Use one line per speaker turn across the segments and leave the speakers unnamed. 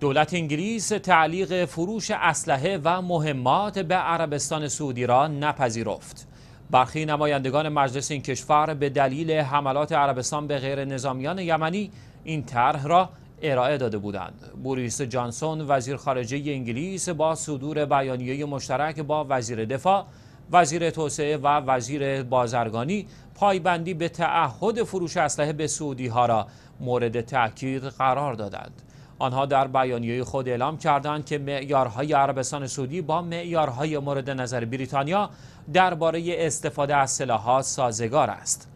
دولت انگلیس تعلیق فروش اسلحه و مهمات به عربستان سعودی را نپذیرفت. برخی نمایندگان مجلس این کشور به دلیل حملات عربستان به غیر نظامیان یمنی این طرح را ارائه داده بودند. بوریس جانسون وزیر خارجه انگلیس با صدور بیانیه مشترک با وزیر دفاع، وزیر توسعه و وزیر بازرگانی پایبندی به تعهد فروش اسلحه به سعودی ها را مورد تاکید قرار دادند. آنها در بیانیه خود اعلام کردند که معیارهای عربستان سعودی با معیارهای مورد نظر بریتانیا درباره استفاده از سلاح‌ها سازگار است.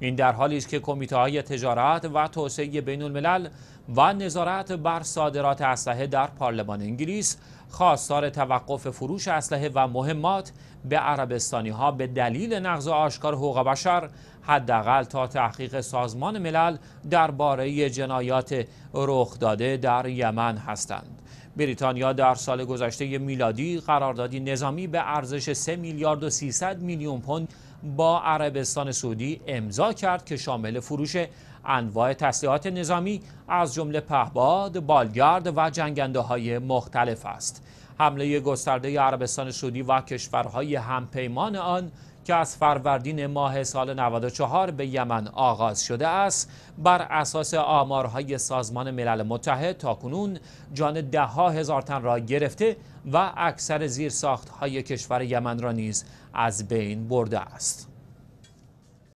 این در حالی است که کمیته تجارت و توسعه بین الملل و نظارت بر صادرات اسلحه در پارلمان انگلیس خواستار توقف فروش اسلحه و مهمات به عربستانی ها به دلیل نقض آشکار حقوق بشر حداقل تا تحقیق سازمان ملل درباره جنایات رخ داده در یمن هستند بریتانیا در سال گذشته میلادی قراردادی نظامی به ارزش 3 میلیارد و 300 میلیون پوند با عربستان سعودی امضا کرد که شامل فروش انواع تسلیحات نظامی از جمله پهباد، بالگرد و جنگنده های مختلف است. حمله گسترده عربستان سعودی و کشورهای همپیمان آن که از فروردین ماه سال 94 به یمن آغاز شده است بر اساس آمارهای سازمان ملل متحد کنون جان ده ها هزار تن را گرفته و اکثر زیرساختهای کشور یمن را نیز از بین برده است